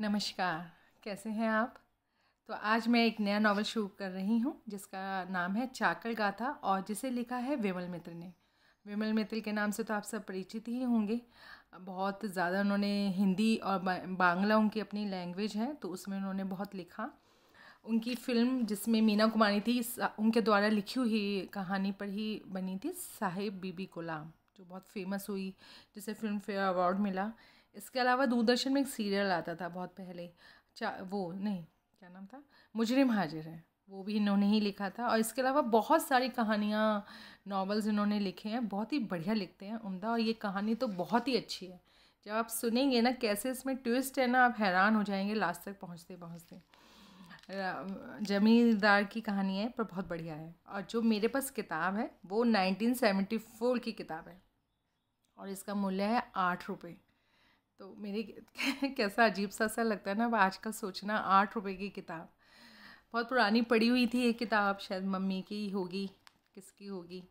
नमस्कार कैसे हैं आप तो आज मैं एक नया नावल शुरू कर रही हूँ जिसका नाम है चाकर गाथा और जिसे लिखा है विमल मित्र ने विमल मित्र के नाम से तो आप सब परिचित ही होंगे बहुत ज़्यादा उन्होंने हिंदी और बांग्ला उनकी अपनी लैंग्वेज है तो उसमें उन्होंने बहुत लिखा उनकी फ़िल्म जिसमें मीना कुमारी थी उनके द्वारा लिखी हुई कहानी पर ही बनी थी साहेब बीबी गुलाम जो बहुत फेमस हुई जिसे फिल्म फेयर अवार्ड मिला इसके अलावा दूरदर्शन में एक सीरियल आता था बहुत पहले चा वो नहीं क्या नाम था मुजरिम हाजिर है वो भी इन्होंने ही लिखा था और इसके अलावा बहुत सारी कहानियाँ नावल्स इन्होंने लिखे हैं बहुत ही बढ़िया लिखते हैं उमदा और ये कहानी तो बहुत ही अच्छी है जब आप सुनेंगे ना कैसे इसमें ट्विस्ट है ना आप हैरान हो जाएंगे लास्ट तक पहुँचते पहुँचते जमींदार की कहानी है पर बहुत बढ़िया है और जो मेरे पास किताब है वो नाइनटीन की किताब है और इसका मूल्य है आठ रुपये तो मेरे कैसा अजीब सा सा लगता है ना अब आजकल सोचना आठ रुपए की किताब बहुत पुरानी पड़ी हुई थी ये किताब शायद मम्मी की होगी किसकी होगी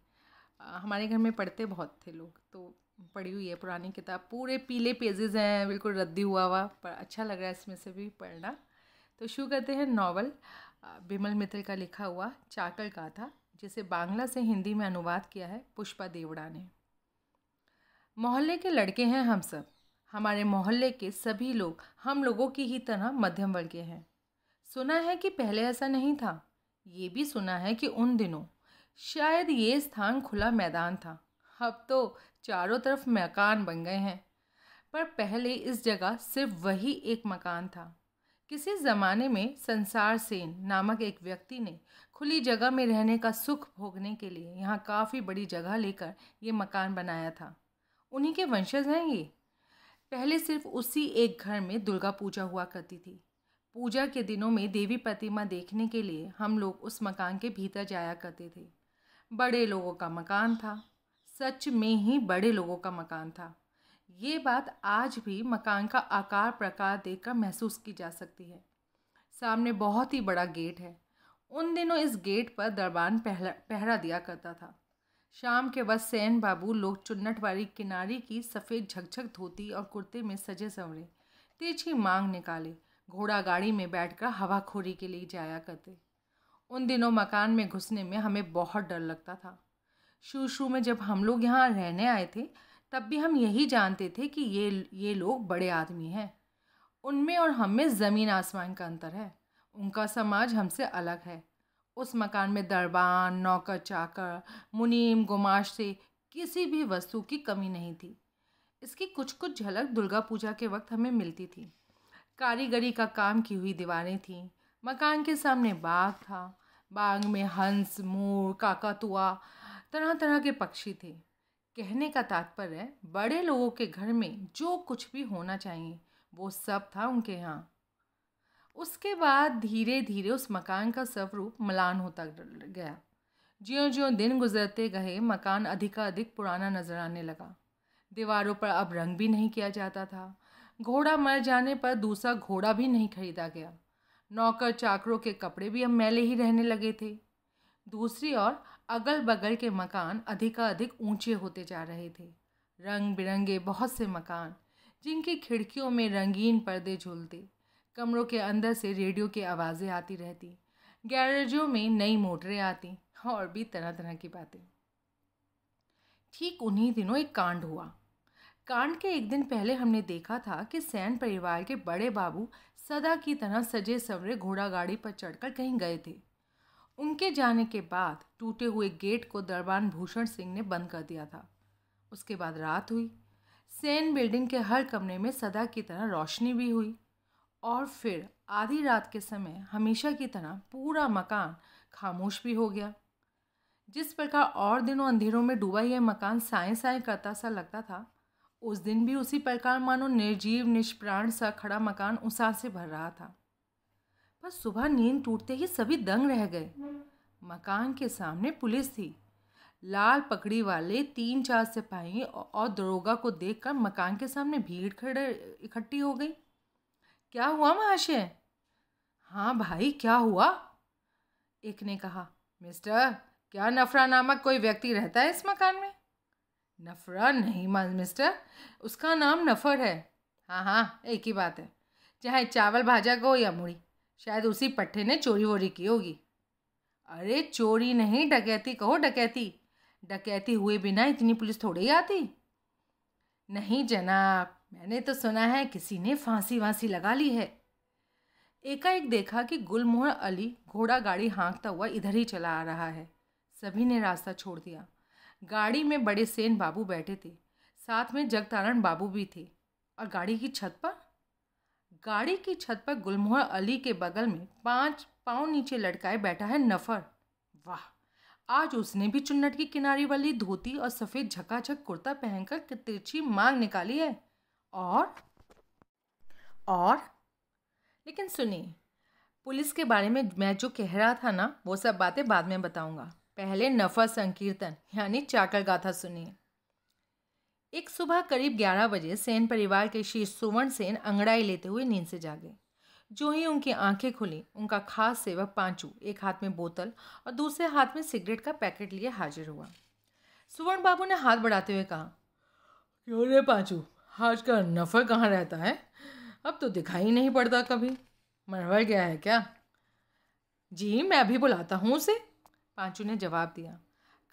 हमारे घर में पढ़ते बहुत थे लोग तो पढ़ी हुई है पुरानी किताब पूरे पीले पेजेज हैं बिल्कुल रद्दी हुआ हुआ पर अच्छा लग रहा है इसमें से भी पढ़ना तो शुरू करते हैं नावल बिमल मित्र का लिखा हुआ चाकल का था जिसे बांग्ला से हिंदी में अनुवाद किया है पुष्पा देवड़ा ने मोहल्ले के लड़के हैं हम सब हमारे मोहल्ले के सभी लोग हम लोगों की ही तरह मध्यम वर्गीय हैं सुना है कि पहले ऐसा नहीं था ये भी सुना है कि उन दिनों शायद ये स्थान खुला मैदान था अब तो चारों तरफ मकान बन गए हैं पर पहले इस जगह सिर्फ वही एक मकान था किसी ज़माने में संसार सेन नामक एक व्यक्ति ने खुली जगह में रहने का सुख भोगने के लिए यहाँ काफ़ी बड़ी जगह लेकर ये मकान बनाया था उन्हीं के वंशज हैं ये पहले सिर्फ उसी एक घर में दुर्गा पूजा हुआ करती थी पूजा के दिनों में देवी प्रतिमा देखने के लिए हम लोग उस मकान के भीतर जाया करते थे बड़े लोगों का मकान था सच में ही बड़े लोगों का मकान था ये बात आज भी मकान का आकार प्रकार देखकर महसूस की जा सकती है सामने बहुत ही बड़ा गेट है उन दिनों इस गेट पर दरबान पहरा पहरा दिया करता था शाम के वक्त सैन बाबू लोग चुन्नट वाली किनारी की सफ़ेद झकझक धोती और कुर्ते में सजे संवरे तेजी मांग निकाले घोड़ा गाड़ी में बैठकर हवाखोरी के लिए जाया करते उन दिनों मकान में घुसने में हमें बहुत डर लगता था शुरू शुरू में जब हम लोग यहाँ रहने आए थे तब भी हम यही जानते थे कि ये ये लोग बड़े आदमी हैं उनमें और हम में ज़मीन आसमान का अंतर है उनका समाज हमसे अलग है उस मकान में दरबान नौकर चाकर मुनीम गुमाश से किसी भी वस्तु की कमी नहीं थी इसकी कुछ कुछ झलक दुर्गा पूजा के वक्त हमें मिलती थी कारीगरी का काम की हुई दीवारें थीं मकान के सामने बाग था बाग में हंस मोर काकातुआ तरह तरह के पक्षी थे कहने का तात्पर्य बड़े लोगों के घर में जो कुछ भी होना चाहिए वो सब था उनके यहाँ उसके बाद धीरे धीरे उस मकान का स्वरूप मलान होता गया ज्यो ज्यो दिन गुजरते गए मकान अधिकाधिक पुराना नजर आने लगा दीवारों पर अब रंग भी नहीं किया जाता था घोड़ा मर जाने पर दूसरा घोड़ा भी नहीं खरीदा गया नौकर चाकरों के कपड़े भी अब मैले ही रहने लगे थे दूसरी ओर अगल बगल के मकान अधिकाधिक ऊंचे होते जा रहे थे रंग बिरंगे बहुत से मकान जिनकी खिड़कियों में रंगीन पर्दे झूलते कमरों के अंदर से रेडियो की आवाज़ें आती रहती गैरेजों में नई मोटरें आती और भी तरह तरह की बातें ठीक उन्हीं दिनों एक कांड हुआ कांड के एक दिन पहले हमने देखा था कि सैन परिवार के बड़े बाबू सदा की तरह सजे सवरे घोड़ा गाड़ी पर चढ़कर कहीं गए थे उनके जाने के बाद टूटे हुए गेट को दरबान भूषण सिंह ने बंद कर दिया था उसके बाद रात हुई सैन बिल्डिंग के हर कमरे में सदा की तरह रोशनी भी हुई और फिर आधी रात के समय हमेशा की तरह पूरा मकान खामोश भी हो गया जिस प्रकार और दिनों अंधेरों में डूबा यह मकान साए साए करता सा लगता था उस दिन भी उसी प्रकार मानो निर्जीव निष्प्राण सा खड़ा मकान उसा से भर रहा था पर सुबह नींद टूटते ही सभी दंग रह गए मकान के सामने पुलिस थी लाल पकड़ी वाले तीन चार सिपाही और दरोगा को देखकर मकान के सामने भीड़ खड़े इकट्ठी हो गई क्या हुआ महाशय हाँ भाई क्या हुआ एक ने कहा मिस्टर क्या नफरा नामक कोई व्यक्ति रहता है इस मकान में नफरा नहीं मान मिस्टर उसका नाम नफर है हाँ हाँ एक ही बात है चाहे चावल भाजा को या मुड़ी शायद उसी पट्टे ने चोरी वोरी की होगी अरे चोरी नहीं डकैती कहो डकैती डकैती हुए बिना इतनी पुलिस थोड़ी आती नहीं जनाब मैंने तो सुना है किसी ने फांसी वांसी लगा ली है एकाएक देखा कि गुलमोहर अली घोड़ा गाड़ी हाँकता हुआ इधर ही चला आ रहा है सभी ने रास्ता छोड़ दिया गाड़ी में बड़े सेन बाबू बैठे थे साथ में जगतारण बाबू भी थे और गाड़ी की छत पर गाड़ी की छत पर गुलमोहर अली के बगल में पांच पाँव नीचे लटकाए बैठा है नफर वाह आज उसने भी चुन्नट की किनारी वाली धोती और सफ़ेद झकाझक कुर्ता पहनकर तिरछी मांग निकाली है और और लेकिन सुनिए पुलिस के बारे में मैं जो कह रहा था ना वो सब बातें बाद में बताऊंगा पहले नफा संकीर्तन यानी चाकर गाथा सुनिए एक सुबह करीब ग्यारह बजे सेन परिवार के शीर्ष सुवर्ण सेन अंगड़ाई लेते हुए नींद से जागे जो ही उनकी आंखें खुली उनका खास सेवक पांचू एक हाथ में बोतल और दूसरे हाथ में सिगरेट का पैकेट लिए हाजिर हुआ सुवर्ण बाबू ने हाथ बढ़ाते हुए कहा क्यों रे पांचू आज का नफ़र कहाँ रहता है अब तो दिखाई नहीं पड़ता कभी मरवर गया है क्या जी मैं अभी बुलाता हूँ उसे पांचू ने जवाब दिया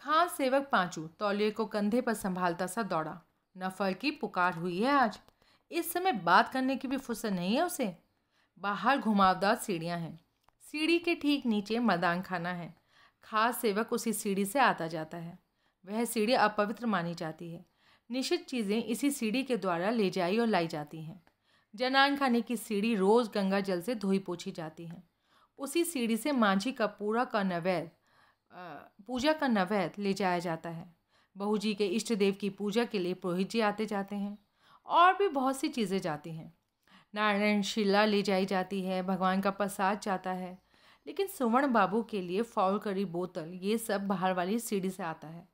खास सेवक पांचू तौलिए को कंधे पर संभालता सा दौड़ा नफर की पुकार हुई है आज इस समय बात करने की भी फुर्सत नहीं है उसे बाहर घुमावदार सीढ़ियाँ हैं सीढ़ी के ठीक नीचे मदान खाना है खास सेवक उसी सीढ़ी से आता जाता है वह सीढ़ी अपवित्र मानी जाती है निश्चित चीज़ें इसी सीढ़ी के द्वारा ले जाई और लाई जाती हैं जनान खाने की सीढ़ी रोज़ गंगा जल से धोई पोछी जाती है उसी सीढ़ी से मांझी का पूरा का नवैद पूजा का नवैद ले जाया जाता है बहू जी के इष्ट देव की पूजा के लिए पुरोहित जी आते जाते हैं और भी बहुत सी चीज़ें जाती हैं नारायण शिला ले जाई जाती है भगवान का प्रसाद जाता है लेकिन सुवर्ण बाबू के लिए फॉल करी बोतल ये सब बाहर वाली सीढ़ी से आता है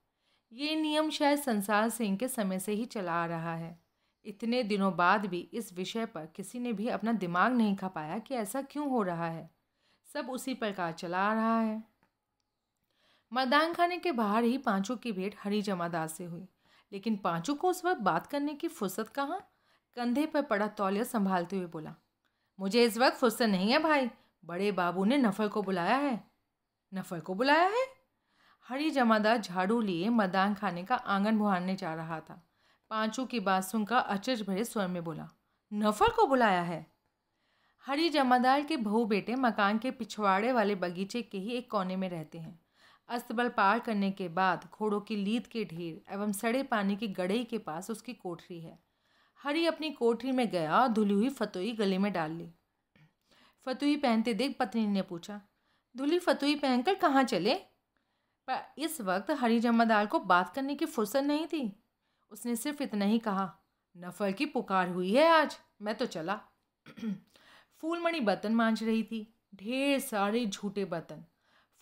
ये नियम शायद संसार सिंह के समय से ही चला आ रहा है इतने दिनों बाद भी इस विषय पर किसी ने भी अपना दिमाग नहीं खपाया कि ऐसा क्यों हो रहा है सब उसी प्रकार चला आ रहा है मर्दान खाने के बाहर ही पांचों की भेंट हरी जमादार से हुई लेकिन पांचों को उस वक्त बात करने की फुर्सत कहाँ कंधे पर पड़ा तौलिया संभालते हुए बोला मुझे इस वक्त फुर्सत नहीं है भाई बड़े बाबू ने नफर को बुलाया है नफर को बुलाया है हरी जमादार झाड़ू लिए मदान खाने का आंगन बुहारने जा रहा था पांचों की बात सुनकर अचरज भरे स्वर में बोला नफर को बुलाया है हरी जमादार के बहू बेटे मकान के पिछवाड़े वाले बगीचे के ही एक कोने में रहते हैं अस्तबल पार करने के बाद घोड़ों की लीद के ढेर एवं सड़े पानी की गड़ई के पास उसकी कोठरी है हरी अपनी कोठरी में गया और धुली हुई फतोई गले में डाल ली फतोई पहनते देख पत्नी ने पूछा धुली फतोई पहनकर कहाँ चले पर इस वक्त हरी जमादार को बात करने की फुर्सत नहीं थी उसने सिर्फ इतना ही कहा नफ़र की पुकार हुई है आज मैं तो चला फूलमणि बर्तन मांझ रही थी ढेर सारे झूठे बर्तन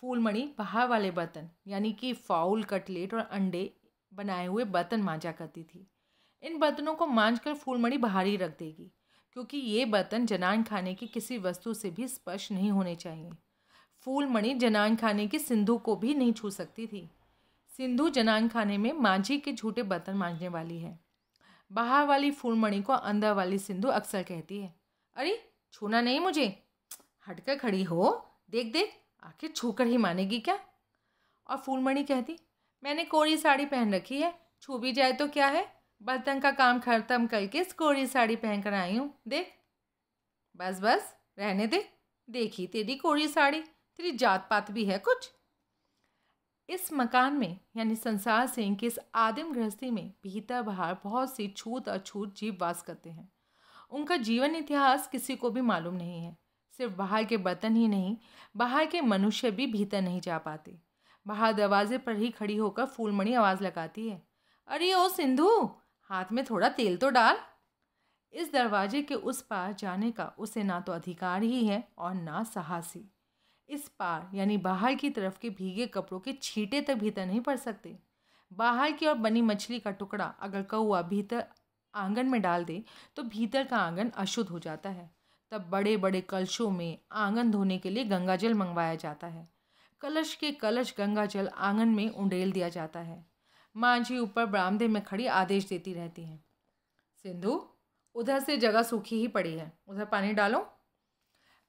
फूलमणि बाहर वाले बर्तन यानी कि फाउल कटलेट और अंडे बनाए हुए बर्तन मांझा करती थी इन बर्तनों को मांझ कर फूलमणि बाहर ही रख देगी क्योंकि ये बर्तन जनान खाने की किसी वस्तु से भी स्पर्श नहीं होने चाहिए फूलमणि जनान खाने की सिंधु को भी नहीं छू सकती थी सिंधु जनान खाने में मांझी के झूठे बर्तन मांझने वाली है बाहर वाली फूलमणि को अंदर वाली सिंधु अक्सर कहती है अरे छूना नहीं मुझे हटकर खड़ी हो देख देख आखिर छू ही मानेगी क्या और फूलमणि कहती मैंने कोरी साड़ी पहन रखी है छू भी जाए तो क्या है बर्तन का काम खत्म करके कोरी साड़ी पहन कर आई हूँ देख बस बस रहने दे देखी तेरी कोरी साड़ी तेरी जात पात भी है कुछ इस मकान में यानी संसार सिंह की इस आदिम गृहस्थी में भीतर बाहर बहुत सी छूत अछूत जीव वास करते हैं उनका जीवन इतिहास किसी को भी मालूम नहीं है सिर्फ बाहर के बर्तन ही नहीं बाहर के मनुष्य भी भीतर नहीं जा पाते बाहर दरवाजे पर ही खड़ी होकर फूलमणि आवाज़ लगाती है अरे ओ सिंधु हाथ में थोड़ा तेल तो डाल इस दरवाजे के उस पार जाने का उसे ना तो अधिकार ही है और ना साहसी इस पार यानी बाहर की तरफ के भीगे कपड़ों के छींटे तक भीतर नहीं पड़ सकते बाहर की ओर बनी मछली का टुकड़ा अगर कौआ भीतर आंगन में डाल दे तो भीतर का आंगन अशुद्ध हो जाता है तब बड़े बड़े कलशों में आंगन धोने के लिए गंगा जल मंगवाया जाता है कलश के कलश गंगा जल आंगन में उंडेल दिया जाता है माँ जी ऊपर बरामदे में खड़ी आदेश देती रहती हैं सिंधु उधर से जगह सूखी ही पड़ी है उधर पानी डालो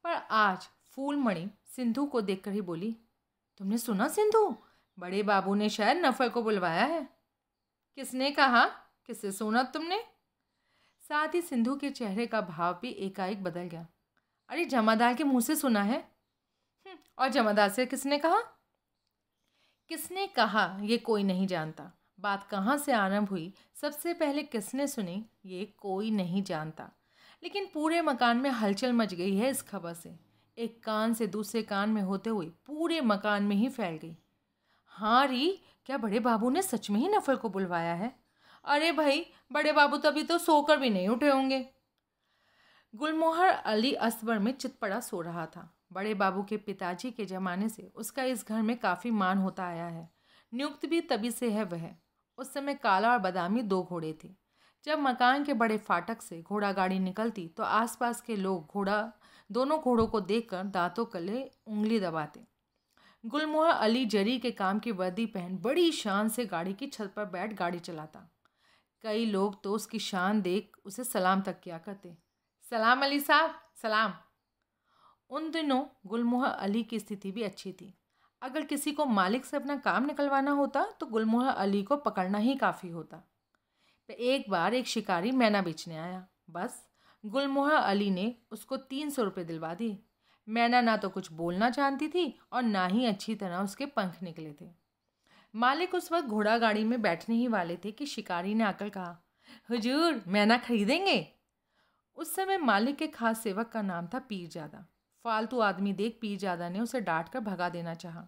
पर आज फूलमणि सिंधु को देखकर ही बोली तुमने सुना सिंधु बड़े बाबू ने शायद नफर को बुलवाया है किसने कहा किससे सुना तुमने साथ ही सिंधु के चेहरे का भाव भी एकाएक बदल गया अरे जमादार के मुंह से सुना है हम्म, और जमादार से किसने कहा किसने कहा ये कोई नहीं जानता बात कहाँ से आरंभ हुई सबसे पहले किसने सुनी ये कोई नहीं जानता लेकिन पूरे मकान में हलचल मच गई है इस खबर से एक कान से दूसरे कान में होते हुए पूरे मकान में ही फैल गई हाँ री क्या बड़े बाबू ने सच में ही नफल को बुलवाया है अरे भाई बड़े बाबू तभी तो सोकर भी नहीं उठे होंगे गुलमोहर अली असबर में चितपड़ा सो रहा था बड़े बाबू के पिताजी के ज़माने से उसका इस घर में काफ़ी मान होता आया है नियुक्त भी तभी से है वह उस समय काला और बादामी दो घोड़े थे जब मकान के बड़े फाटक से घोड़ा गाड़ी निकलती तो आसपास के लोग घोड़ा दोनों घोड़ों को देखकर दांतों कले उंगली दबाते गुलमोहर अली जरी के काम की वर्दी पहन बड़ी शान से गाड़ी की छत पर बैठ गाड़ी चलाता कई लोग तो उसकी शान देख उसे सलाम तक किया करते सलाम अली साहब सलाम उन दिनों गुलमोहर अली की स्थिति भी अच्छी थी अगर किसी को मालिक से अपना काम निकलवाना होता तो गुलमोहर अली को पकड़ना ही काफ़ी होता एक बार एक शिकारी मैना बेचने आया बस गुलमोहर अली ने उसको तीन सौ रुपये दिलवा दिए मैना ना तो कुछ बोलना जानती थी और ना ही अच्छी तरह उसके पंख निकले थे मालिक उस वक्त घोड़ा गाड़ी में बैठने ही वाले थे कि शिकारी ने आकर कहा हुजूर मैना खरीदेंगे उस समय मालिक के खास सेवक का नाम था पीरजादा फालतू आदमी देख पीरजादा ने उसे डांट कर भगा देना चाहा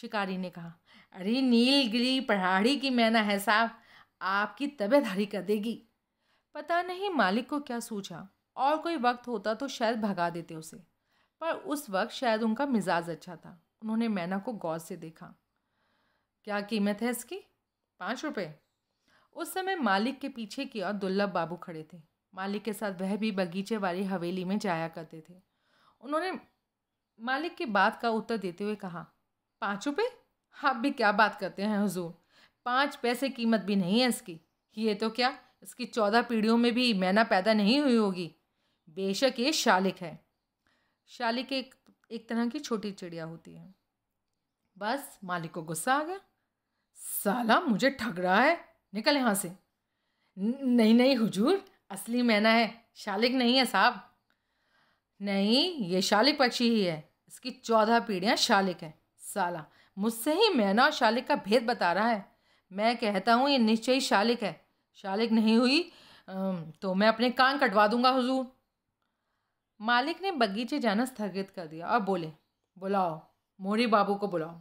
शिकारी ने कहा अरे नीलगिरी पहाड़ी की मैना है साहब आपकी तबीयत हरी कर देगी पता नहीं मालिक को क्या सूझा और कोई वक्त होता तो शायद भगा देते उसे पर उस वक्त शायद उनका मिजाज अच्छा था उन्होंने मैना को गौर से देखा क्या कीमत है इसकी पाँच रुपये उस समय मालिक के पीछे की ओर दुर्लभ बाबू खड़े थे मालिक के साथ वह भी बगीचे वाली हवेली में जाया करते थे उन्होंने मालिक की बात का उत्तर देते हुए कहा पाँच रुपये आप भी क्या बात करते हैं हुजूर पाँच पैसे कीमत भी नहीं है इसकी ये तो क्या इसकी चौदह पीढ़ियों में भी मैना पैदा नहीं हुई होगी बेशक ये शालिक है शालिक एक एक तरह की छोटी चिड़िया होती है बस मालिक को गुस्सा आ गया साला मुझे ठग रहा है निकल यहाँ से नहीं नहीं हुजूर असली मैना है शालिक नहीं है साहब नहीं ये शालिक पक्षी ही है इसकी चौदह पीढ़ियाँ शालिक हैं साला मुझसे ही मैना और शालिक का भेद बता रहा है मैं कहता हूँ ये निश्चय शालिक है शालिक नहीं हुई तो मैं अपने कान कटवा दूंगा हुजूर मालिक ने बगीचे जाना स्थगित कर दिया और बोले बुलाओ मोरी बाबू को बुलाओ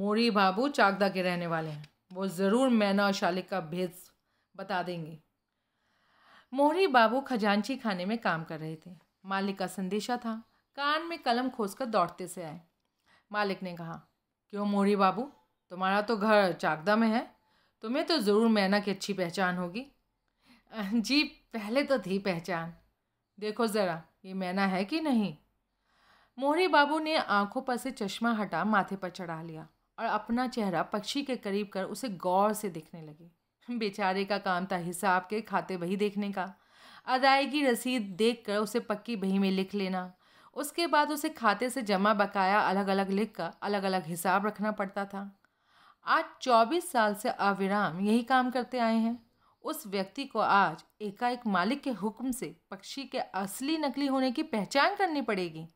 मोरी बाबू चाकदा के रहने वाले हैं वो ज़रूर मैना और शालिक का भेद बता देंगे मोहरी बाबू खजांची खाने में काम कर रहे थे मालिक का संदेशा था कान में कलम कर दौड़ते से आए मालिक ने कहा क्यों मोहरी बाबू तुम्हारा तो घर चाकदा में है तुम्हें तो ज़रूर मैना की अच्छी पहचान होगी जी पहले तो थी पहचान देखो ज़रा ये मैना है कि नहीं मोहरी बाबू ने आंखों पर से चश्मा हटा माथे पर चढ़ा लिया और अपना चेहरा पक्षी के करीब कर उसे गौर से देखने लगे बेचारे का काम था हिसाब के खाते बही देखने का अदायगी रसीद देख कर उसे पक्की बही में लिख लेना उसके बाद उसे खाते से जमा बकाया अलग अलग लिख कर अलग अलग हिसाब रखना पड़ता था आज 24 साल से अविराम यही काम करते आए हैं उस व्यक्ति को आज एकाएक मालिक के हुक्म से पक्षी के असली नकली होने की पहचान करनी पड़ेगी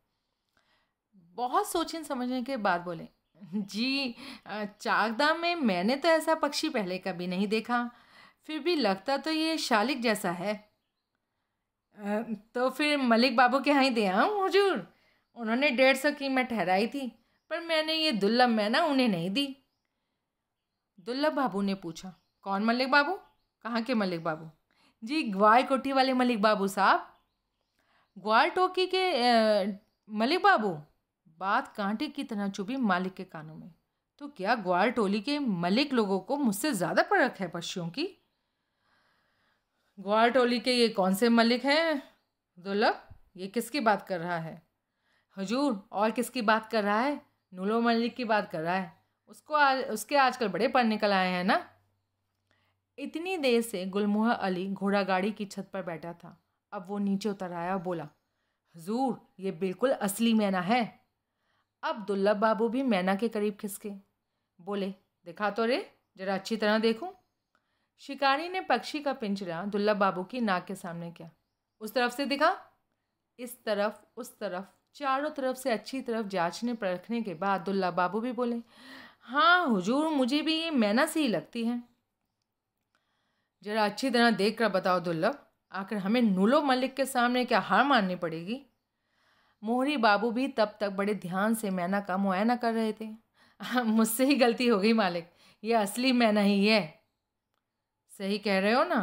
बहुत सोचने समझने के बाद बोले जी चाकदा में मैंने तो ऐसा पक्षी पहले कभी नहीं देखा फिर भी लगता तो ये शालिक जैसा है तो फिर मलिक बाबू के यहाँ ही दे आऊँ हजूर उन्होंने डेढ़ सौ कीमत ठहराई थी पर मैंने ये दुर्लभ मैना उन्हें नहीं दी दुर्लभ बाबू ने पूछा कौन मलिक बाबू कहाँ के मलिक बाबू जी ग्वाल कोठी वाले मलिक बाबू साहब ग्वाल टोकी के ए, मलिक बाबू बात कांटे की तरह चुभी मालिक के कानों में तो क्या ग्वाल टोली के मलिक लोगों को मुझसे ज़्यादा परख है पशुओं की ग्वाल टोली के ये कौन से मलिक हैं दुर्लभ ये किसकी बात कर रहा है हजूर और किसकी बात कर रहा है नूलो मलिक की बात कर रहा है उसको आज उसके आजकल बड़े पर निकल आए हैं ना इतनी देर से गुलमोह अली घोड़ा गाड़ी की छत पर बैठा था अब वो नीचे उतर आया और बोला हजूर ये बिल्कुल असली मैना है अब दुल्लभ बाबू भी मैना के करीब खिसके बोले दिखा तो रे जरा अच्छी तरह देखूं शिकारी ने पक्षी का पिंजरा दुल्लभ बाबू की नाक के सामने किया उस तरफ से दिखा इस तरफ उस तरफ चारों तरफ से अच्छी तरफ जांचने परखने के बाद दुल्ला बाबू भी बोले हाँ हुजूर मुझे भी ये मैना सी ही लगती है जरा अच्छी तरह देख कर बताओ दुर्लभ आखिर हमें नूलो मलिक के सामने क्या हार माननी पड़ेगी मोहरी बाबू भी तब तक बड़े ध्यान से मैना का मुआयना कर रहे थे हाँ, मुझसे ही गलती हो गई मालिक ये असली मैना ही है सही कह रहे हो ना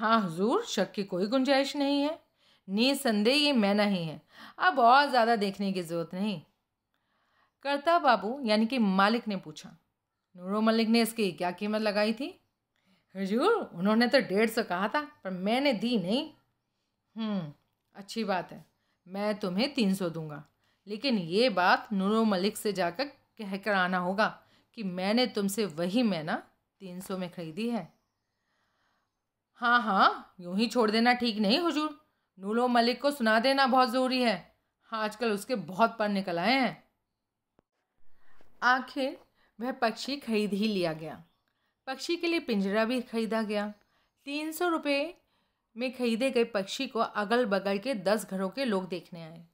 हाँ हजूर शक की कोई गुंजाइश नहीं है नी संदेह ये मैना ही है अब और ज़्यादा देखने की ज़रूरत नहीं करता बाबू यानी कि मालिक ने पूछा नूरो मलिक ने इसकी क्या कीमत लगाई थी हजूर उन्होंने तो डेढ़ सौ कहा था पर मैंने दी नहीं हम्म, अच्छी बात है मैं तुम्हें तीन सौ दूंगा लेकिन ये बात नूरो मलिक से जाकर कह कर आना होगा कि मैंने तुमसे वही मैना तीन सौ में ख़रीदी है हाँ हाँ यूं ही छोड़ देना ठीक नहीं हुजूर नूरो मलिक को सुना देना बहुत ज़रूरी है हाँ, आजकल उसके बहुत पर निकल आए हैं आखिर वह पक्षी खरीद ही लिया गया पक्षी के लिए पिंजरा भी खरीदा गया तीन सौ रुपये में खरीदे गए पक्षी को अगल बगल के दस घरों के लोग देखने आए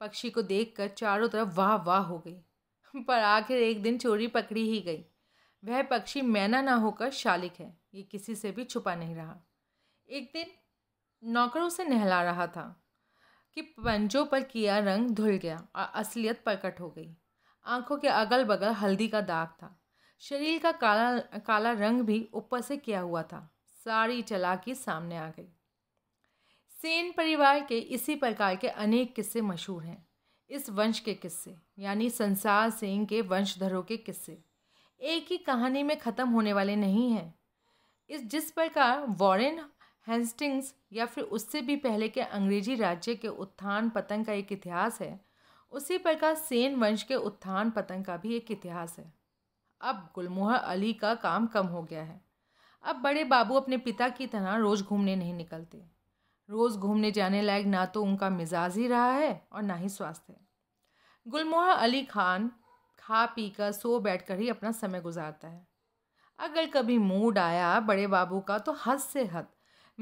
पक्षी को देखकर चारों तरफ वाह वाह हो गई पर आखिर एक दिन चोरी पकड़ी ही गई वह पक्षी मैना ना होकर शालिक है ये किसी से भी छुपा नहीं रहा एक दिन नौकरों से नहला रहा था कि पंजों पर किया रंग धुल गया और असलियत प्रकट हो गई आंखों के अगल बगल हल्दी का दाग था शरीर का काला काला रंग भी ऊपर से किया हुआ था सारी चलाकी सामने आ गई सेन परिवार के इसी प्रकार के अनेक किस्से मशहूर हैं इस वंश के किस्से यानी संसार सिंह के वंशधरों के किस्से एक ही कहानी में ख़त्म होने वाले नहीं हैं इस जिस प्रकार वॉरेन हेस्टिंग्स या फिर उससे भी पहले के अंग्रेजी राज्य के उत्थान पतन का एक इतिहास है उसी प्रकार सेन वंश के उत्थान पतन का भी एक इतिहास है अब गुलमोहर अली का काम कम हो गया है अब बड़े बाबू अपने पिता की तरह रोज़ घूमने नहीं निकलते रोज़ घूमने जाने लायक ना तो उनका मिजाज ही रहा है और ना ही स्वास्थ्य गुलमोहर अली खान खा पी कर सो बैठ कर ही अपना समय गुजारता है अगर कभी मूड आया बड़े बाबू का तो हद से हद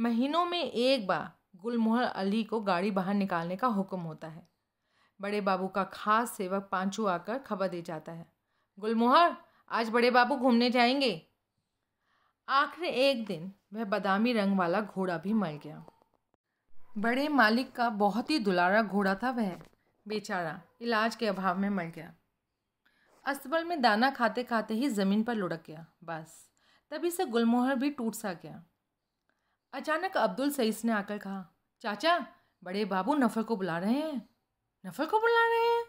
महीनों में एक बार गुलमोहर अली को गाड़ी बाहर निकालने का हुक्म होता है बड़े बाबू का खास सेवक पांचू आकर खबर दे जाता है गुलमोहर आज बड़े बाबू घूमने जाएंगे आखिर एक दिन वह बादामी रंग वाला घोड़ा भी मर गया बड़े मालिक का बहुत ही दुलारा घोड़ा था वह बेचारा इलाज के अभाव में मर गया अस्तबल में दाना खाते खाते ही ज़मीन पर लुढ़क गया बस तभी से गुलमोहर भी टूट सा गया अचानक अब्दुल सईस ने आकर कहा चाचा बड़े बाबू नफर को बुला रहे हैं नफल को बुला रहे हैं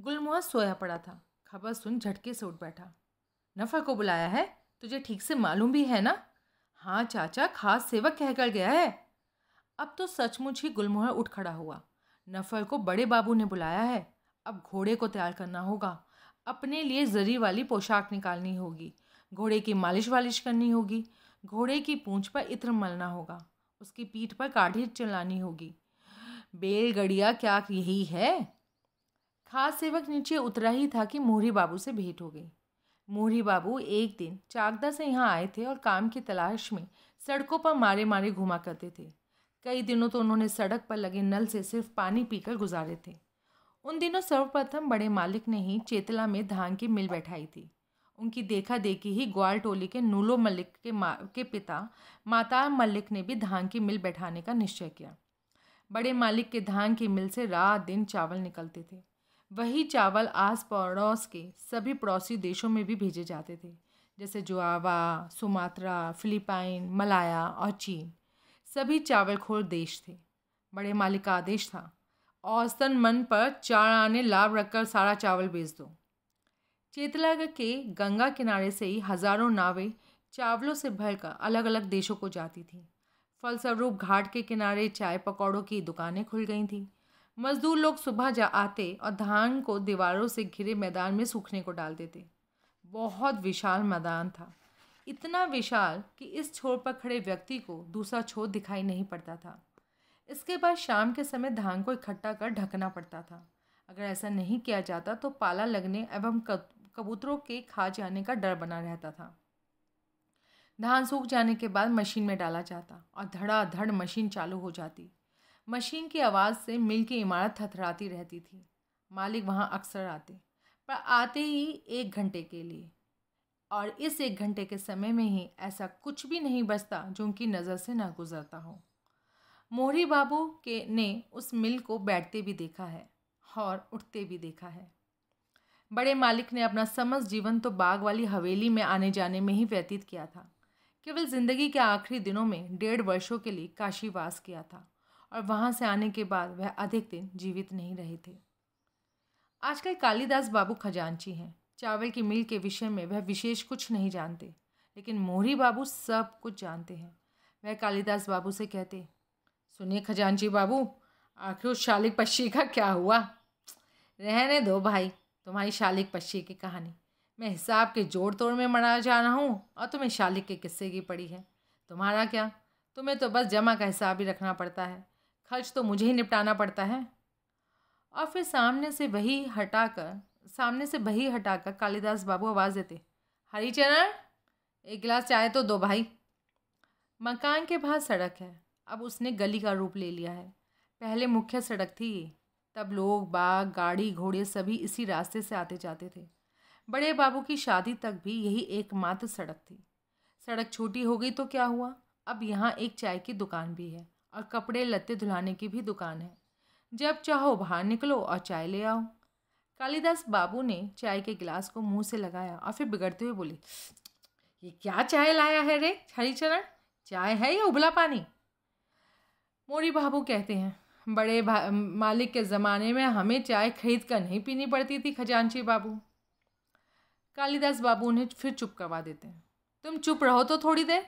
गुलमोहर सोया पड़ा था खबर सुन झटके से उठ बैठा नफल को बुलाया है तुझे ठीक से मालूम भी है ना हाँ चाचा खास सेवक कहकर गया है अब तो सचमुच ही गुलमोहर उठ खड़ा हुआ नफल को बड़े बाबू ने बुलाया है अब घोड़े को तैयार करना होगा अपने लिए जरी वाली पोशाक निकालनी होगी घोड़े की मालिश वालिश करनी होगी घोड़े की पूंछ पर इत्र मलना होगा उसकी पीठ पर काढ़ी चलानी होगी बेलगड़िया क्या यही है खास सेवक नीचे उतरा ही था कि मोहरी बाबू से भेंट हो गई मोहरी बाबू एक दिन चाकदा से यहाँ आए थे और काम की तलाश में सड़कों पर मारे मारे घुमा करते थे कई दिनों तो उन्होंने सड़क पर लगे नल से सिर्फ पानी पीकर गुजारे थे उन दिनों सर्वप्रथम बड़े मालिक ने ही चेतला में धान की मिल बैठाई थी उनकी देखा देखी ही ग्वाल टोली के नूलो मलिक के मा के पिता माता मलिक ने भी धान की मिल बैठाने का निश्चय किया बड़े मालिक के धान की मिल से रात दिन चावल निकलते थे वही चावल आस पड़ोस के सभी पड़ोसी देशों में भी भेजे जाते थे जैसे जुआवा सुमात्रा फिलीपाइन मलाया और चीन सभी चावल खोर देश थे बड़े मालिक का आदेश था औसतन मन पर चार आने लाभ रखकर सारा चावल बेच दो चेतला के गंगा किनारे से ही हज़ारों नावें चावलों से भरकर अलग अलग देशों को जाती थीं फलस्वरूप घाट के किनारे चाय पकौड़ों की दुकानें खुल गई थीं मजदूर लोग सुबह जा आते और धान को दीवारों से घिरे मैदान में सूखने को डाल देते बहुत विशाल मैदान था इतना विशाल कि इस छोर पर खड़े व्यक्ति को दूसरा छोर दिखाई नहीं पड़ता था इसके बाद शाम के समय धान को इकट्ठा कर ढकना पड़ता था अगर ऐसा नहीं किया जाता तो पाला लगने एवं कबूतरों के खा जाने का डर बना रहता था धान सूख जाने के बाद मशीन में डाला जाता और धड़ाधड़ मशीन चालू हो जाती मशीन की आवाज़ से मिल की इमारत थथराती रहती थी मालिक वहाँ अक्सर आते पर आते ही एक घंटे के लिए और इस एक घंटे के समय में ही ऐसा कुछ भी नहीं बचता जो उनकी नज़र से ना गुजरता हो मोहरी बाबू के ने उस मिल को बैठते भी देखा है और उठते भी देखा है बड़े मालिक ने अपना समस्त जीवन तो बाग वाली हवेली में आने जाने में ही व्यतीत किया था केवल ज़िंदगी के आखिरी दिनों में डेढ़ वर्षों के लिए काशीवास किया था और वहाँ से आने के बाद वह अधिक दिन जीवित नहीं रहे थे आजकल कालिदास बाबू खजानची हैं चावल की मिल के विषय में वह विशेष कुछ नहीं जानते लेकिन मोहरी बाबू सब कुछ जानते हैं वह कालिदास बाबू से कहते सुनिए खजानची बाबू आखिर उस शालिक पक्षी का क्या हुआ रहने दो भाई तुम्हारी शालिक पक्षी की कहानी मैं हिसाब के जोड़ तोड़ में मरा जा रहा हूँ और तुम्हें शालिक के किस्से की पड़ी है तुम्हारा क्या तुम्हें तो बस जमा का हिसाब ही रखना पड़ता है खर्च तो मुझे ही निपटाना पड़ता है और फिर सामने से वही हटाकर सामने से वही हटाकर कालिदास बाबू आवाज़ देते चरण एक गिलास चाय तो दो भाई मकान के बाहर सड़क है अब उसने गली का रूप ले लिया है पहले मुख्य सड़क थी तब लोग बाग गाड़ी घोड़े सभी इसी रास्ते से आते जाते थे बड़े बाबू की शादी तक भी यही एकमात्र सड़क थी सड़क छोटी हो गई तो क्या हुआ अब यहाँ एक चाय की दुकान भी है और कपड़े लत्ते धुलाने की भी दुकान है जब चाहो बाहर निकलो और चाय ले आओ कालिदास बाबू ने चाय के गिलास को मुंह से लगाया और फिर बिगड़ते हुए बोले ये क्या चाय लाया है रे हरिचरण चाय है या उबला पानी मोरी बाबू कहते हैं बड़े मालिक के ज़माने में हमें चाय खरीद कर नहीं पीनी पड़ती थी खजानची बाबू कालिदास बाबू उन्हें फिर चुप करवा देते हैं तुम चुप रहो तो थोड़ी देर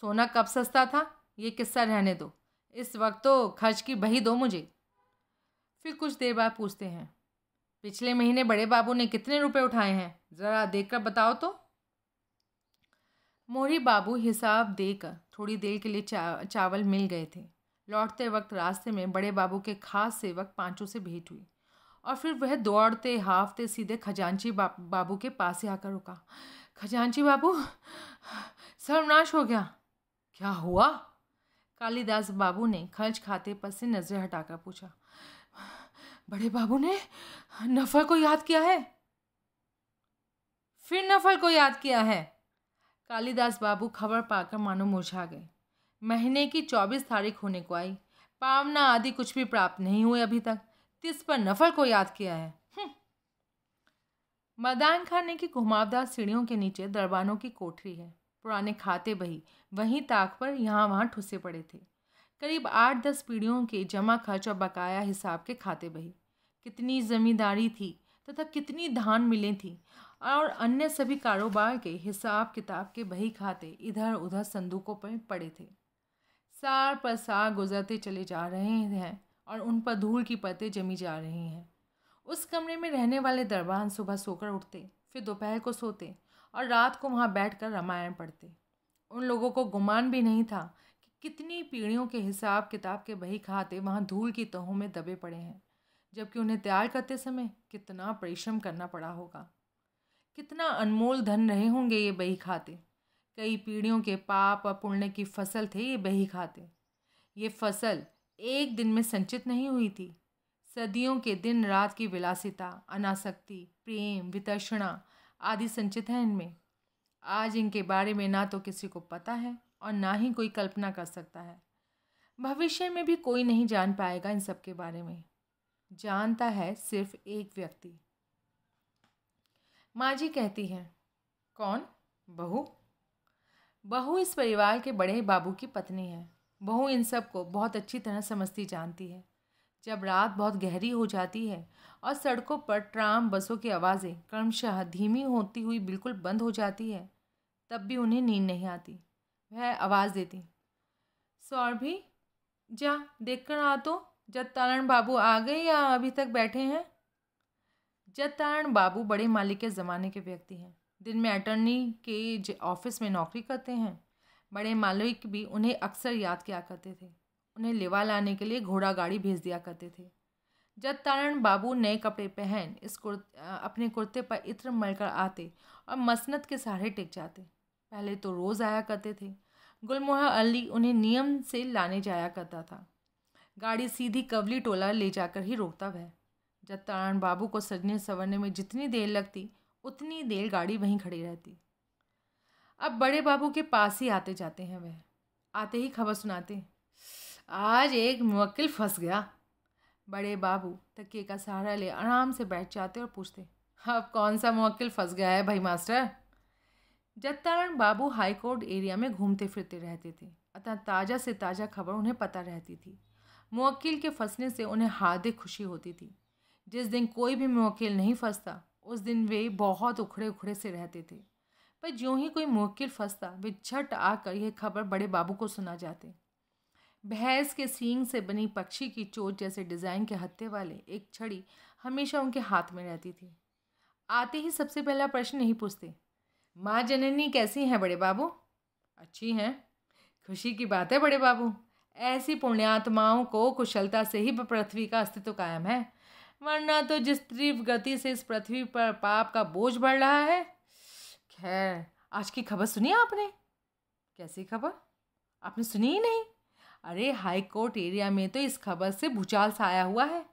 सोना कब सस्ता था ये किस्सा रहने दो इस वक्त तो खर्च की बही दो मुझे फिर कुछ देर बाद पूछते हैं पिछले महीने बड़े बाबू ने कितने रुपए उठाए हैं ज़रा देख कर बताओ तो मोहरी बाबू हिसाब देकर थोड़ी देर के लिए चा, चावल मिल गए थे लौटते वक्त रास्ते में बड़े बाबू के खास सेवक पांचों से भेंट हुई और फिर वह दौड़ते हाफते सीधे खजांची बा, बाबू के पास ही आकर रुका खजांची बाबू सर्वनाश हो गया क्या हुआ कालिदास बाबू ने खर्च खाते पर से नज़रें हटाकर पूछा बड़े बाबू ने नफल को याद किया है फिर नफल को याद किया है कालिदास बाबू खबर पाकर मानो मुरझा गए महीने की चौबीस तारीख होने को आई पावना आदि कुछ भी प्राप्त नहीं हुए अभी तक तिस पर नफल को याद किया है हम्म। मदान खाने की घुमावदार सीढ़ियों के नीचे दरबानों की कोठरी है पुराने खाते बही वहीं ताक पर यहाँ वहाँ ठुसे पड़े थे करीब आठ दस पीढ़ियों के जमा खर्च और बकाया हिसाब के खाते बही कितनी जमींदारी थी तथा कितनी धान मिले थी और अन्य सभी कारोबार के हिसाब किताब के बही खाते इधर उधर संदूकों पर पड़े थे सार पर सार गुजरते चले जा रहे हैं और उन पर धूल की परतें जमी जा रही हैं उस कमरे में रहने वाले दरबान सुबह सोकर उठते फिर दोपहर को सोते और रात को वहाँ बैठ रामायण पढ़ते उन लोगों को गुमान भी नहीं था कि कितनी पीढ़ियों के हिसाब किताब के बही खाते वहाँ धूल की तहों में दबे पड़े हैं जबकि उन्हें तैयार करते समय कितना परिश्रम करना पड़ा होगा कितना अनमोल धन रहे होंगे ये बही खाते कई पीढ़ियों के पाप और पुण्य की फसल थे ये बही खाते ये फसल एक दिन में संचित नहीं हुई थी सदियों के दिन रात की विलासिता अनासक्ति प्रेम वितर्षणा आदि संचित हैं इनमें आज इनके बारे में ना तो किसी को पता है और ना ही कोई कल्पना कर सकता है भविष्य में भी कोई नहीं जान पाएगा इन सब के बारे में जानता है सिर्फ एक व्यक्ति माँ जी कहती हैं कौन बहू बहू इस परिवार के बड़े बाबू की पत्नी है बहू इन सब को बहुत अच्छी तरह समझती जानती है जब रात बहुत गहरी हो जाती है और सड़कों पर ट्राम बसों की आवाज़ें क्रमशः धीमी होती हुई बिल्कुल बंद हो जाती है तब भी उन्हें नींद नहीं आती वह आवाज़ देती भी जा देख कर आ तो जत तारण बाबू आ गए या अभी तक बैठे हैं जत तारण बाबू बड़े मालिक के ज़माने के व्यक्ति हैं दिन में अटर्नी के ऑफिस में नौकरी करते हैं बड़े मालिक भी उन्हें अक्सर याद किया करते थे उन्हें लेवा लाने के लिए घोड़ा गाड़ी भेज दिया करते थे जब तारण बाबू नए कपड़े पहन इस कुर् अपने कुर्ते पर इत्र मलकर आते और मसनत के सहारे टिक जाते पहले तो रोज़ आया करते थे गुलमोहर अली उन्हें नियम से लाने जाया करता था गाड़ी सीधी कवली टोला ले जाकर ही रोकता वह जब तारण बाबू को सजने संवरने में जितनी देर लगती उतनी देर गाड़ी वहीं खड़ी रहती अब बड़े बाबू के पास ही आते जाते हैं वह आते ही खबर सुनाते आज एक मुवक्किल फंस गया बड़े बाबू तकिए का सहारा ले आराम से बैठ जाते और पूछते अब कौन सा मुवक्किल फंस गया है भाई मास्टर जत्तारण बाबू हाईकोर्ट एरिया में घूमते फिरते रहते थे अतः ताज़ा से ताज़ा खबर उन्हें पता रहती थी मुवक्किल के फंसने से उन्हें हार्दिक खुशी होती थी जिस दिन कोई भी मुवक्किल नहीं फंसता उस दिन वे बहुत उखड़े उखड़े से रहते थे पर ज्यों ही कोई मोकिल फंसता वे झट आकर यह खबर बड़े बाबू को सुना जाते भैंस के सींग से बनी पक्षी की चोट जैसे डिज़ाइन के हत्ते वाले एक छड़ी हमेशा उनके हाथ में रहती थी आते ही सबसे पहला प्रश्न नहीं पूछते माँ जननी कैसी हैं बड़े बाबू अच्छी हैं खुशी की बात है बड़े बाबू ऐसी पुण्यात्माओं को कुशलता से ही पृथ्वी का अस्तित्व कायम है वरना तो जिस तीव्र गति से इस पृथ्वी पर पाप का बोझ बढ़ रहा है खैर आज की खबर सुनी आपने कैसी खबर आपने सुनी ही नहीं अरे हाई कोर्ट एरिया में तो इस खबर से भूचाल आया हुआ है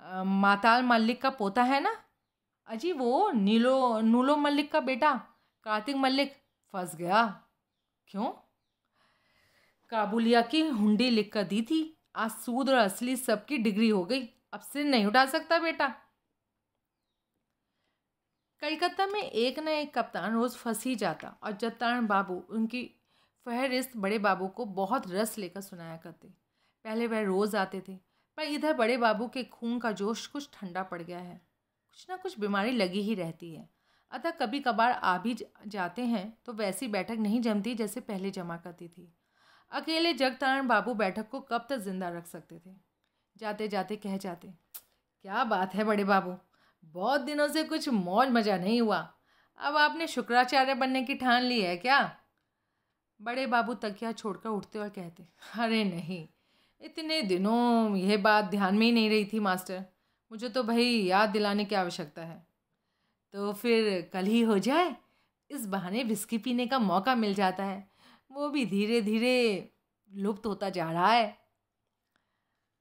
आ, माताल मल्लिक का पोता है ना अजी वो नीलो नूलो मल्लिक का बेटा कार्तिक मल्लिक फंस गया क्यों काबुलिया की हुंडी लिख कर दी थी आज सूद और असली सबकी डिग्री हो गई अब सिर नहीं उठा सकता बेटा कलकत्ता में एक न एक कप्तान रोज़ फंस ही जाता और जतारण बाबू उनकी फहरिस्त बड़े बाबू को बहुत रस लेकर सुनाया करते पहले वह रोज़ आते थे पर इधर बड़े बाबू के खून का जोश कुछ ठंडा पड़ गया है कुछ ना कुछ बीमारी लगी ही रहती है अतः कभी कभार आ भी जाते हैं तो वैसी बैठक नहीं जमती जैसे पहले जमा करती थी अकेले जगतारण बाबू बैठक को कब तक जिंदा रख सकते थे जाते जाते कह जाते क्या बात है बड़े बाबू बहुत दिनों से कुछ मौज मज़ा नहीं हुआ अब आपने शुक्राचार्य बनने की ठान ली है क्या बड़े बाबू तकिया छोड़कर उठते और कहते अरे नहीं इतने दिनों यह बात ध्यान में ही नहीं रही थी मास्टर मुझे तो भाई याद दिलाने की आवश्यकता है तो फिर कल ही हो जाए इस बहाने विस्की पीने का मौका मिल जाता है वो भी धीरे धीरे लुप्त होता जा रहा है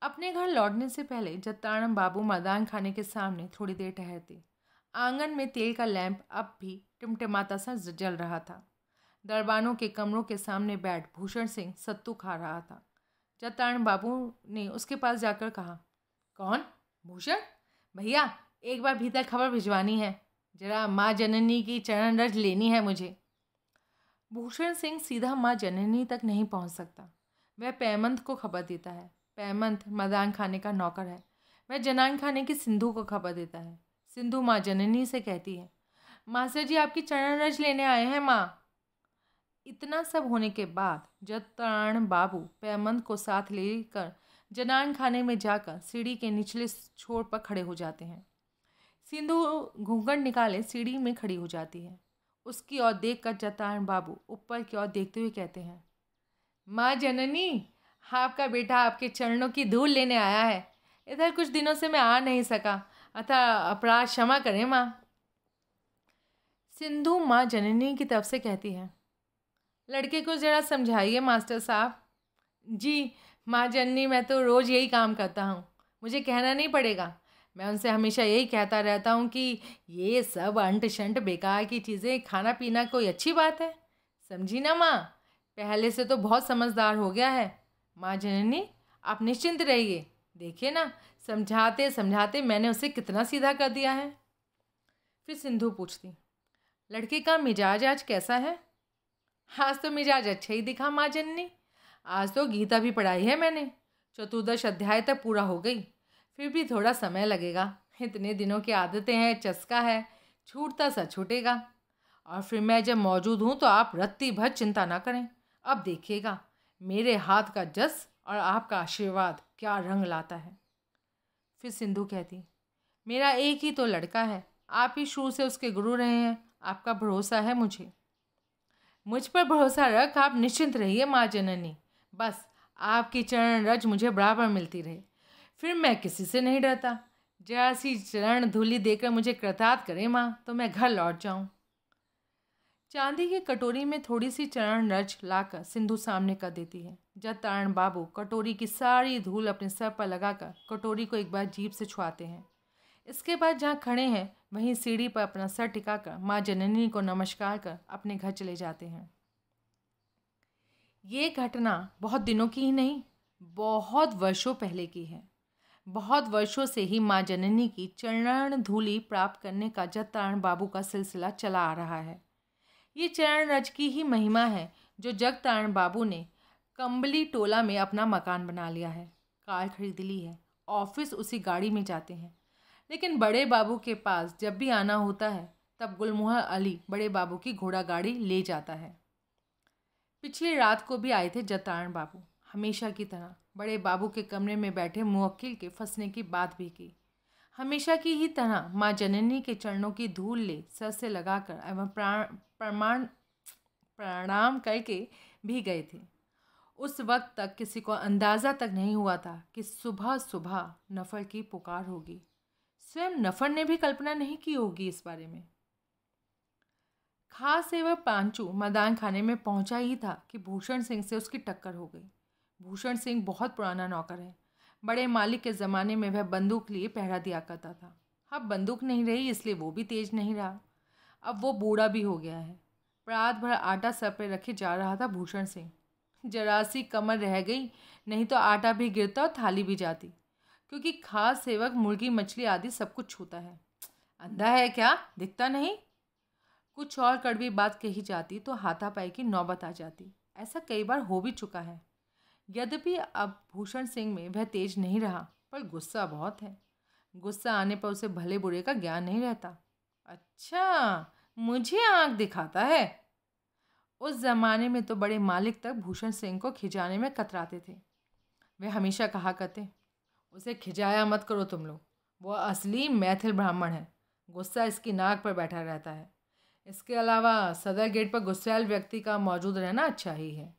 अपने घर लौटने से पहले जत्ताराम बाबू मदान खाने के सामने थोड़ी देर ठहरते आंगन में तेल का लैंप अब भी टिमटिमाता सा जल रहा था दरबानों के कमरों के सामने बैठ भूषण सिंह सत्तू खा रहा था जतारण बाबू ने उसके पास जाकर कहा कौन भूषण भैया एक बार भीतर खबर भिजवानी है जरा माँ जननी की चरण रज लेनी है मुझे भूषण सिंह सीधा माँ जननी तक नहीं पहुँच सकता वह पैमंत को खबर देता है पैमंत मदान खाने का नौकर है वह जनान खाने की सिंधु को खबर देता है सिंधु माँ जननी से कहती है मास्टर जी आपकी चरण रज लेने आए हैं माँ इतना सब होने के बाद जतरण बाबू पैमंत को साथ लेकर जनान खाने में जाकर सीढ़ी के निचले छोर पर खड़े हो जाते हैं सिंधु घूंघट निकाले सीढ़ी में खड़ी हो जाती है उसकी ओर देख कर बाबू ऊपर की ओर देखते हुए कहते हैं माँ जननी आपका बेटा आपके चरणों की धूल लेने आया है इधर कुछ दिनों से मैं आ नहीं सका अतः अपराध क्षमा करें माँ सिंधु माँ जननी की तरफ से कहती है लड़के को ज़रा समझाइए मास्टर साहब जी माँ जननी मैं तो रोज़ यही काम करता हूँ मुझे कहना नहीं पड़ेगा मैं उनसे हमेशा यही कहता रहता हूँ कि ये सब अंट शंट बेकार की चीज़ें खाना पीना कोई अच्छी बात है समझी ना माँ पहले से तो बहुत समझदार हो गया है माँ जननी आप निश्चिंत रहिए देखिए ना समझाते समझाते मैंने उसे कितना सीधा कर दिया है फिर सिंधु पूछती लड़के का मिजाज आज कैसा है आज तो मिजाज अच्छा ही दिखा माँ जननी आज तो गीता भी पढ़ाई है मैंने चतुर्दश अध्याय तक पूरा हो गई फिर भी थोड़ा समय लगेगा इतने दिनों की आदतें हैं चस्का है छूटता सा छूटेगा और फिर मैं जब मौजूद हूँ तो आप रत्ती भर चिंता ना करें अब देखिएगा मेरे हाथ का जस और आपका आशीर्वाद क्या रंग लाता है फिर सिंधु कहती मेरा एक ही तो लड़का है आप ही शुरू से उसके गुरु रहे हैं आपका भरोसा है मुझे मुझ पर भरोसा रख आप निश्चिंत रहिए माँ जननी बस आपकी चरण रज मुझे बराबर मिलती रहे फिर मैं किसी से नहीं डरता जैसी चरण धूली देकर मुझे कृतार्थ करें माँ तो मैं घर लौट जाऊँ चांदी की कटोरी में थोड़ी सी चरण नर्च लाकर सिंधु सामने कर देती है जब तारण बाबू कटोरी की सारी धूल अपने सर पर लगाकर कटोरी को एक बार जीप से छुआते हैं इसके बाद जहाँ खड़े हैं वहीं सीढ़ी पर अपना सर टिकाकर माँ जननी को नमस्कार कर अपने घर चले जाते हैं ये घटना बहुत दिनों की ही नहीं बहुत वर्षों पहले की है बहुत वर्षों से ही माँ जननी की चरण धूली प्राप्त करने का जब बाबू का सिलसिला चला आ रहा है ये चरण रज की ही महिमा है जो जगतारण बाबू ने कंबली टोला में अपना मकान बना लिया है कार खरीद ली है ऑफिस उसी गाड़ी में जाते हैं लेकिन बड़े बाबू के पास जब भी आना होता है तब गुलमोहर अली बड़े बाबू की घोड़ा गाड़ी ले जाता है पिछली रात को भी आए थे जतारण बाबू हमेशा की तरह बड़े बाबू के कमरे में बैठे मुवक्किल के फंसने की बात भी की हमेशा की ही तरह माँ जननी के चरणों की धूल ले सर से लगाकर एवं प्रमाण प्रणाम करके भी गए थे उस वक्त तक किसी को अंदाज़ा तक नहीं हुआ था कि सुबह सुबह नफ़र की पुकार होगी स्वयं नफ़र ने भी कल्पना नहीं की होगी इस बारे में खास एवं पांचू मदान खाने में पहुंचा ही था कि भूषण सिंह से उसकी टक्कर हो गई भूषण सिंह बहुत पुराना नौकर है बड़े मालिक के ज़माने में वह बंदूक लिए पहरा दिया करता था अब बंदूक नहीं रही इसलिए वो भी तेज नहीं रहा अब वो बूढ़ा भी हो गया है रात भर आटा सर पर रखे जा रहा था भूषण सिंह जरा सी कमर रह गई नहीं तो आटा भी गिरता और थाली भी जाती क्योंकि खास सेवक मुर्गी मछली आदि सब कुछ छूता है अंधा है क्या दिखता नहीं कुछ और कड़वी बात कही जाती तो हाथापाई की नौबत आ जाती ऐसा कई बार हो भी चुका है यद्यपि अब भूषण सिंह में वह तेज नहीं रहा पर गुस्सा बहुत है गुस्सा आने पर उसे भले बुरे का ज्ञान नहीं रहता अच्छा मुझे आँख दिखाता है उस ज़माने में तो बड़े मालिक तक भूषण सिंह को खिजाने में कतराते थे वे हमेशा कहा करते उसे खिजाया मत करो तुम लोग वो असली मैथिल ब्राह्मण है गुस्सा इसकी नाक पर बैठा रहता है इसके अलावा सदर गेट पर गुस्सैल व्यक्ति का मौजूद रहना अच्छा ही है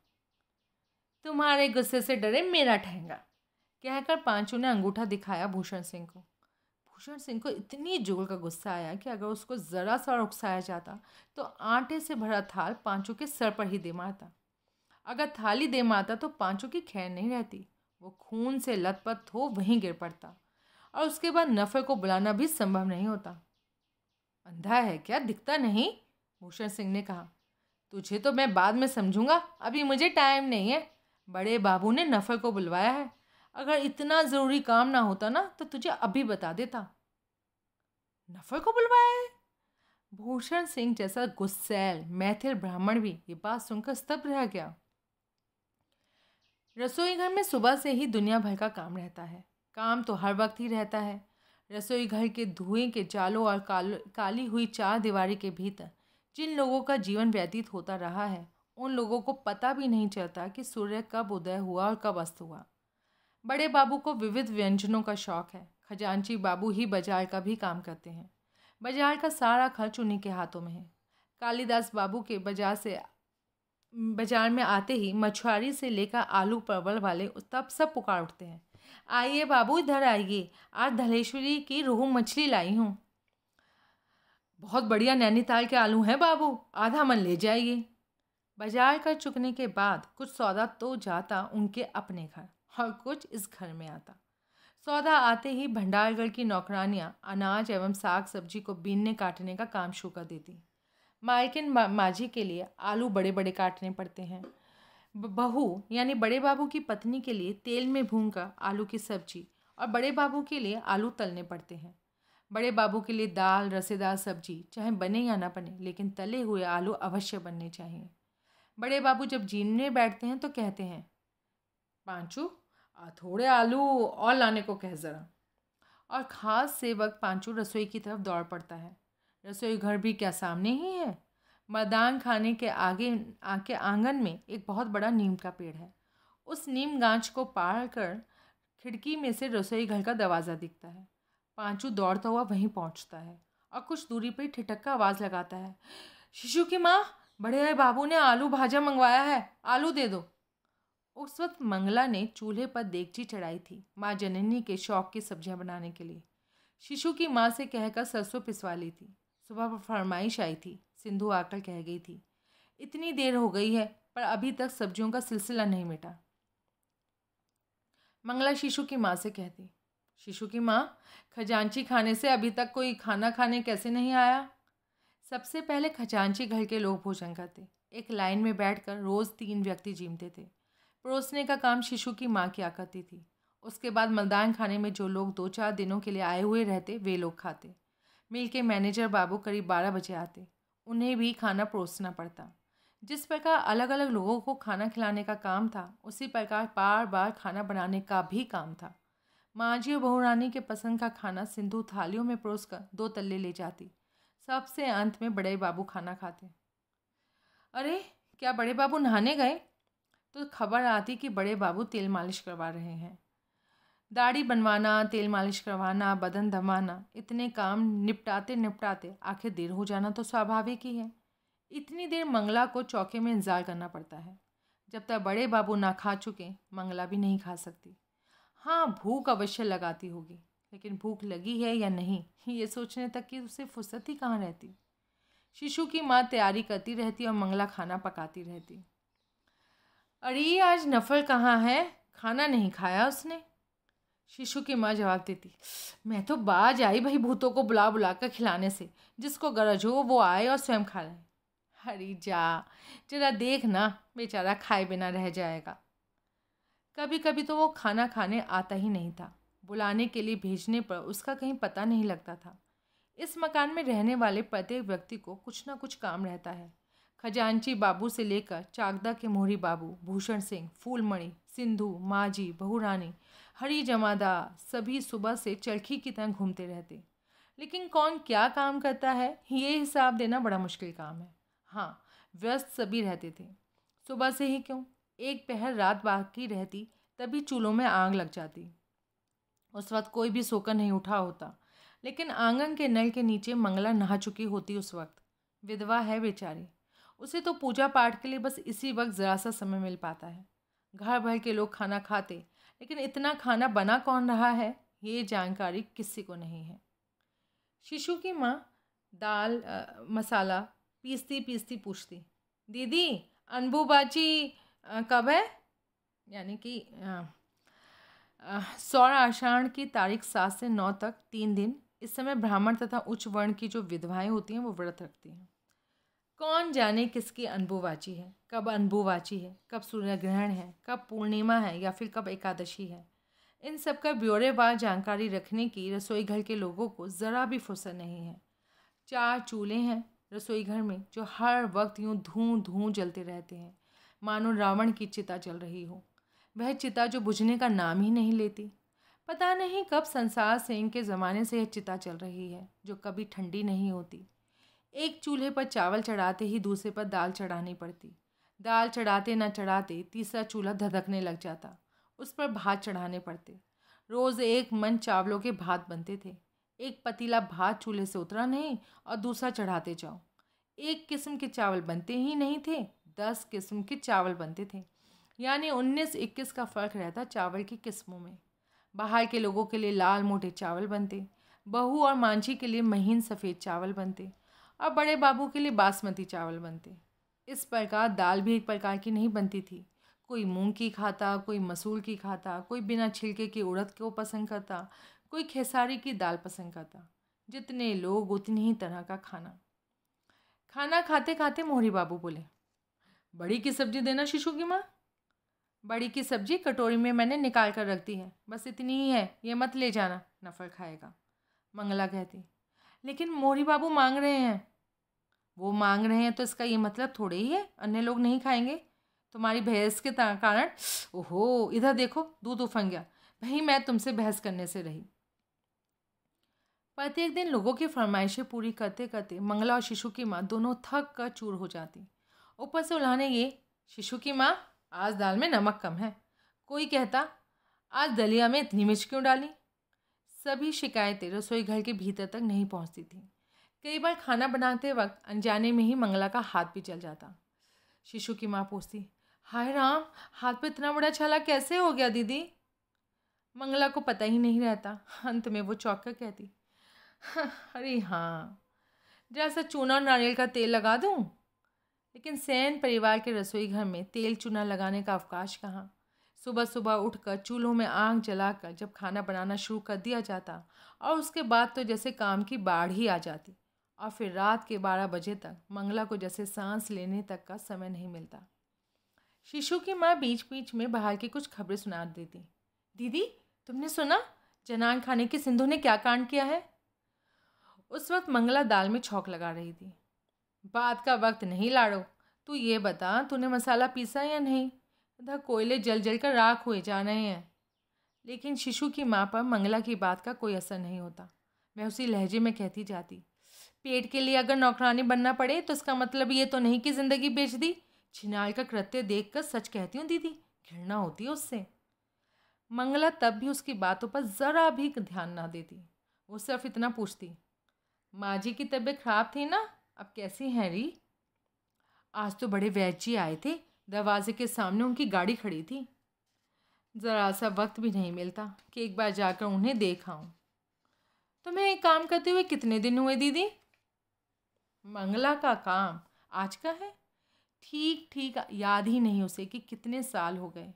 तुम्हारे गुस्से से डरे मेरा ठहंगा कहकर पांचों ने अंगूठा दिखाया भूषण सिंह को भूषण सिंह को इतनी जोर का गुस्सा आया कि अगर उसको ज़रा सा उकसाया जाता तो आटे से भरा थाल पांचों के सर पर ही दे मारता अगर थाली दे मारता तो पांचों की खैर नहीं रहती वो खून से लथपथ हो वहीं गिर पड़ता और उसके बाद नफर को बुलाना भी संभव नहीं होता अंधा है क्या दिखता नहीं भूषण सिंह ने कहा तुझे तो मैं बाद में समझूंगा अभी मुझे टाइम नहीं है बड़े बाबू ने नफ़र को बुलवाया है अगर इतना ज़रूरी काम ना होता ना तो तुझे अभी बता देता नफ़र को बुलवाया है भूषण सिंह जैसा गुस्सैल मैथिल ब्राह्मण भी ये बात सुनकर स्तब्ध रह गया रसोई घर में सुबह से ही दुनिया भर का काम रहता है काम तो हर वक्त ही रहता है रसोई घर के धुएं के जालों और काल, काली हुई चार दीवारी के भीतर जिन लोगों का जीवन व्यतीत होता रहा है उन लोगों को पता भी नहीं चलता कि सूर्य कब उदय हुआ और कब अस्त हुआ बड़े बाबू को विविध व्यंजनों का शौक है खजांची बाबू ही बाजार का भी काम करते हैं बाजार का सारा खर्च उन्हीं के हाथों में है कालीदास बाबू के बाजार से बाजार में आते ही मछुआरी से लेकर आलू परवल वाले तब सब पुकार उठते हैं आइए बाबू इधर आइए आज धलेश्वरी की रोहू मछली लाई हूँ बहुत बढ़िया नैनीताल के आलू हैं बाबू आधा मन ले जाइए बाजार कर चुकने के बाद कुछ सौदा तो जाता उनके अपने घर और कुछ इस घर में आता सौदा आते ही भंडारगढ़ की नौकरानियाँ अनाज एवं साग सब्जी को बीनने काटने का काम शुरू कर देती मायकिन माझी के लिए आलू बड़े बड़े काटने पड़ते हैं बहू यानी बड़े बाबू की पत्नी के लिए तेल में भून आलू की सब्जी और बड़े बाबू के लिए आलू तलने पड़ते हैं बड़े बाबू के लिए दाल रसेदार सब्जी चाहे बने या ना बने लेकिन तले हुए आलू अवश्य बनने चाहिए बड़े बाबू जब जीने बैठते हैं तो कहते हैं पांचू थोड़े आलू और लाने को कह ज़रा और ख़ास सेवक पांचू रसोई की तरफ दौड़ पड़ता है रसोई घर भी क्या सामने ही है मदान खाने के आगे आके आंगन में एक बहुत बड़ा नीम का पेड़ है उस नीम गांच को पार कर खिड़की में से रसोई घर का दरवाज़ा दिखता है पांचू दौड़ता हुआ वहीं पहुंचता है और कुछ दूरी पर ठिठक का आवाज़ लगाता है शिशु की माँ बड़े बाबू ने आलू भाजा मंगवाया है आलू दे दो उस वक्त मंगला ने चूल्हे पर देगची चढ़ाई थी माँ जननी के शौक की सब्जियाँ बनाने के लिए शिशु की माँ से कहकर सरसों पिसवा ली थी सुबह पर फरमाइश आई थी सिंधु आकर कह गई थी इतनी देर हो गई है पर अभी तक सब्जियों का सिलसिला नहीं मिटा मंगला शिशु की माँ से कहती शिशु की माँ खजांची खाने से अभी तक कोई खाना खाने कैसे नहीं आया सबसे पहले खजांची घर के लोग भोजन करते एक लाइन में बैठकर रोज़ तीन व्यक्ति जीमते थे परोसने का काम शिशु की माँ किया करती थी उसके बाद मलदान खाने में जो लोग दो चार दिनों के लिए आए हुए रहते वे लोग खाते मिल के मैनेजर बाबू करीब बारह बजे आते उन्हें भी खाना परोसना पड़ता जिस प्रकार अलग अलग लोगों को खाना खिलाने का काम था उसी प्रकार बार बार खाना बनाने का भी काम था माँ जी और बहू रानी के पसंद का खाना सिंधु थालियों में परोस कर दो तल्ले ले जाती सबसे अंत में बड़े बाबू खाना खाते अरे क्या बड़े बाबू नहाने गए तो खबर आती कि बड़े बाबू तेल मालिश करवा रहे हैं दाढ़ी बनवाना तेल मालिश करवाना बदन धमाना इतने काम निपटाते निपटाते आखिर देर हो जाना तो स्वाभाविक ही है इतनी देर मंगला को चौके में इंतज़ार करना पड़ता है जब तक बड़े बाबू ना खा चुके मंगला भी नहीं खा सकती हाँ भूख अवश्य लगाती होगी लेकिन भूख लगी है या नहीं ये सोचने तक कि उसे फुर्सत ही कहाँ रहती शिशु की माँ तैयारी करती रहती और मंगला खाना पकाती रहती अरे आज नफल कहाँ है खाना नहीं खाया उसने शिशु की माँ जवाब देती मैं तो बाज आई भाई भूतों को बुला बुला कर खिलाने से जिसको गरज हो वो आए और स्वयं खा लाए हरी जा जरा देख ना बेचारा खाए बिना रह जाएगा कभी कभी तो वो खाना खाने आता ही नहीं था बुलाने के लिए भेजने पर उसका कहीं पता नहीं लगता था इस मकान में रहने वाले प्रत्येक व्यक्ति को कुछ ना कुछ काम रहता है खजांची बाबू से लेकर चाकदा के मोहरी बाबू भूषण सिंह फूलमणि सिंधु माजी बहुरानी हरी जमादा सभी सुबह से चरखी की तरह घूमते रहते लेकिन कौन क्या काम करता है ये हिसाब देना बड़ा मुश्किल काम है हाँ व्यस्त सभी रहते थे सुबह से ही क्यों एक पहर रात बाकी रहती तभी चूल्हों में आग लग जाती उस वक्त कोई भी सोकर नहीं उठा होता लेकिन आंगन के नल के नीचे मंगला नहा चुकी होती उस वक्त विधवा है बेचारी उसे तो पूजा पाठ के लिए बस इसी वक्त ज़रा सा समय मिल पाता है घर भर के लोग खाना खाते लेकिन इतना खाना बना कौन रहा है ये जानकारी किसी को नहीं है शिशु की माँ दाल आ, मसाला पीसती पीसती पूछती दीदी अनबू बाजी कब है यानी कि आ, सौर आषाढ़ की तारीख सात से नौ तक तीन दिन इस समय ब्राह्मण तथा उच्च वर्ण की जो विधवाएं होती हैं वो व्रत रखती हैं कौन जाने किसकी अनबुवाची है कब अनबुवाची है कब सूर्य ग्रहण है कब पूर्णिमा है या फिर कब एकादशी है इन सब का ब्यौरेवार जानकारी रखने की रसोई घर के लोगों को ज़रा भी फुर्सत नहीं है चार चूल्हे हैं रसोई घर में जो हर वक्त यूँ धूं धूं जलते रहते हैं मानो रावण की चिता चल रही हो वह चिता जो बुझने का नाम ही नहीं लेती पता नहीं कब संसार सिंह के ज़माने से यह चिता चल रही है जो कभी ठंडी नहीं होती एक चूल्हे पर चावल चढ़ाते ही दूसरे पर दाल चढ़ानी पड़ती दाल चढ़ाते ना चढ़ाते तीसरा चूल्हा धधकने लग जाता उस पर भात चढ़ाने पड़ते रोज़ एक मन चावलों के भात बनते थे एक पतीला भात चूल्हे से उतरा नहीं और दूसरा चढ़ाते जाओ एक किस्म के चावल बनते ही नहीं थे दस किस्म के चावल बनते थे यानी 19-21 का फ़र्क रहता चावल की किस्मों में बाहर के लोगों के लिए लाल मोटे चावल बनते बहू और मांझी के लिए महीन सफ़ेद चावल बनते और बड़े बाबू के लिए बासमती चावल बनते इस प्रकार दाल भी एक प्रकार की नहीं बनती थी कोई मूंग की खाता कोई मसूर की खाता कोई बिना छिलके की उड़द को पसंद करता कोई खेसारी की दाल पसंद करता जितने लोग उतनी ही तरह का खाना खाना खाते खाते मोहरी बाबू बोले बड़ी की सब्जी देना शिशु की माँ बड़ी की सब्जी कटोरी में मैंने निकाल कर रख दी है बस इतनी ही है ये मत ले जाना नफर खाएगा मंगला कहती लेकिन मोरी बाबू मांग रहे हैं वो मांग रहे हैं तो इसका ये मतलब थोड़े ही है अन्य लोग नहीं खाएंगे तुम्हारी बहस के कारण ओहो इधर देखो दूध उफन गया भाई मैं तुमसे बहस करने से रही प्रत्येक दिन लोगों की फरमाइशें पूरी करते करते मंगला और शिशु की माँ दोनों थक कर चूर हो जाती ऊपर से उल्हाने ये शिशु की माँ आज दाल में नमक कम है कोई कहता आज दलिया में इतनी मिर्च क्यों डाली सभी शिकायतें रसोई घर के भीतर तक नहीं पहुंचती थीं कई बार खाना बनाते वक्त अनजाने में ही मंगला का हाथ भी चल जाता शिशु की माँ पूछती हाय राम हाथ पे इतना बड़ा छाला कैसे हो गया दीदी मंगला को पता ही नहीं रहता अंत में वो चौक कर कहती अरे हाँ जरा सा चूना और नारियल का तेल लगा दूँ लेकिन सैन परिवार के रसोई घर में तेल चूना लगाने का अवकाश कहाँ सुबह सुबह उठकर चूल्हों में आग जलाकर जब खाना बनाना शुरू कर दिया जाता और उसके बाद तो जैसे काम की बाढ़ ही आ जाती और फिर रात के बारह बजे तक मंगला को जैसे सांस लेने तक का समय नहीं मिलता शिशु की माँ बीच बीच में बाहर की कुछ खबरें सुना देती दीदी तुमने सुना जनान खाने की सिंधु ने क्या कांड किया है उस वक्त मंगला दाल में छौक लगा रही थी बात का वक्त नहीं लाड़ो तू ये बता तूने मसाला पीसा या नहीं तथा कोयले जल जल कर राख हुए जा रहे हैं लेकिन शिशु की माँ पर मंगला की बात का कोई असर नहीं होता मैं उसी लहजे में कहती जाती पेट के लिए अगर नौकरानी बनना पड़े तो इसका मतलब ये तो नहीं कि ज़िंदगी बेच दी छिनाल का कृत्य देख कर सच कहती हूँ दीदी घृणा होती है उससे मंगला तब भी उसकी बातों पर ज़रा भी ध्यान ना देती वो सिर्फ इतना पूछती माँ जी की तबीयत खराब थी ना अब कैसे हैरी आज तो बड़े वैची आए थे दरवाजे के सामने उनकी गाड़ी खड़ी थी ज़रा सा वक्त भी नहीं मिलता कि एक बार जाकर उन्हें देखाऊँ तुम्हें तो एक काम करते हुए कितने दिन हुए दीदी मंगला का काम आज का है ठीक ठीक याद ही नहीं उसे कि कितने साल हो गए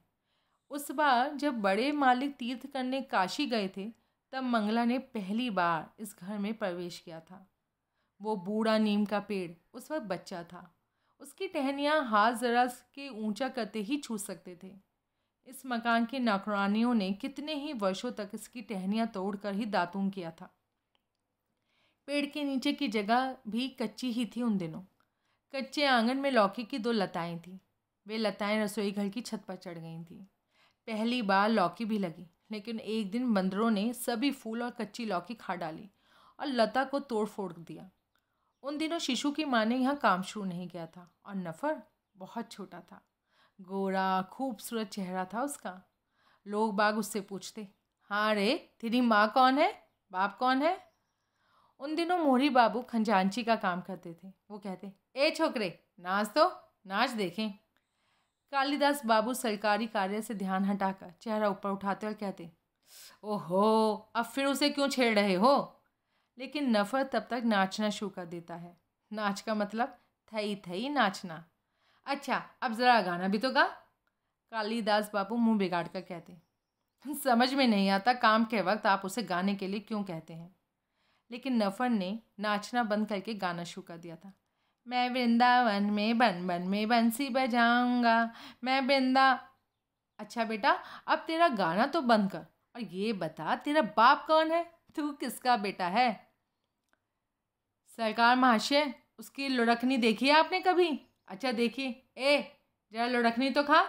उस बार जब बड़े मालिक तीर्थ करने काशी गए थे तब मंगला ने पहली बार इस घर में प्रवेश किया था वो बूढ़ा नीम का पेड़ उस वक्त बच्चा था उसकी टहनियाँ हाथ ज़रा के ऊंचा करते ही छू सकते थे इस मकान के नौकरानियों ने कितने ही वर्षों तक इसकी टहनियाँ तोड़कर ही दातून किया था पेड़ के नीचे की जगह भी कच्ची ही थी उन दिनों कच्चे आंगन में लौकी की दो लताएं थीं वे लताएं रसोई घर की छत पर चढ़ गई थीं पहली बार लौकी भी लगी लेकिन एक दिन बंदरों ने सभी फूल और कच्ची लौकी खा डाली और लता को तोड़ फोड़ दिया उन दिनों शिशु की माँ ने यहाँ काम शुरू नहीं किया था और नफ़र बहुत छोटा था गोरा खूबसूरत चेहरा था उसका लोग बाग उससे पूछते हाँ रे तेरी माँ कौन है बाप कौन है उन दिनों मोहरी बाबू खंजांची का काम करते थे वो कहते ए छोकरे नाच तो नाच देखें कालिदास बाबू सरकारी कार्य से ध्यान हटाकर चेहरा ऊपर उठाते और कहते ओहो अब फिर उसे क्यों छेड़ रहे हो लेकिन नफ़र तब तक नाचना शुरू कर देता है नाच का मतलब थई थई नाचना अच्छा अब ज़रा गाना भी तो गा कालीदास बाबू मुंह बिगाड़ कर कहते समझ में नहीं आता काम के वक्त आप उसे गाने के लिए क्यों कहते हैं लेकिन नफर ने नाचना बंद करके गाना शुरू कर दिया था मैं वृंदावन में बन बन में बंसी बजाऊंगा मैं वृंदा अच्छा बेटा अब तेरा गाना तो बंद कर और ये बता तेरा बाप कौन है तू किसका बेटा है सरकार महाशय उसकी लुढ़कनी देखी है आपने कभी अच्छा देखी ए जरा लुढ़कनी तो खा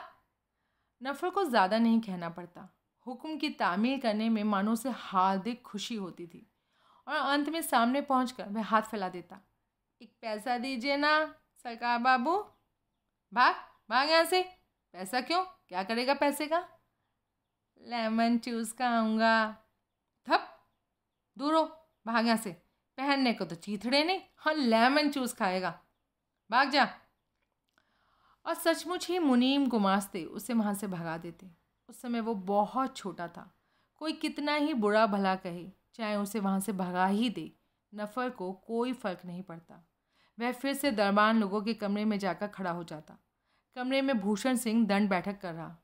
नफर को ज़्यादा नहीं कहना पड़ता हुक्म की तामील करने में मानो से हार्दिक खुशी होती थी और अंत में सामने पहुँच कर वह हाथ फैला देता एक पैसा दीजिए ना सरकार बाबू भाग भाग यहाँ से पैसा क्यों क्या करेगा पैसे का लेमन चूस का आऊँगा थप दूर हो भाग्या से पहनने को तो चीथड़े ने हाँ लेमन चूस खाएगा भाग जा और सचमुच ही मुनीम गुमास्ते उसे वहाँ से भगा देते उस समय वो बहुत छोटा था कोई कितना ही बुरा भला कहे चाहे उसे वहाँ से भगा ही दे नफ़र को कोई फ़र्क नहीं पड़ता वह फिर से दरबान लोगों के कमरे में जाकर खड़ा हो जाता कमरे में भूषण सिंह दंड बैठक कर रहा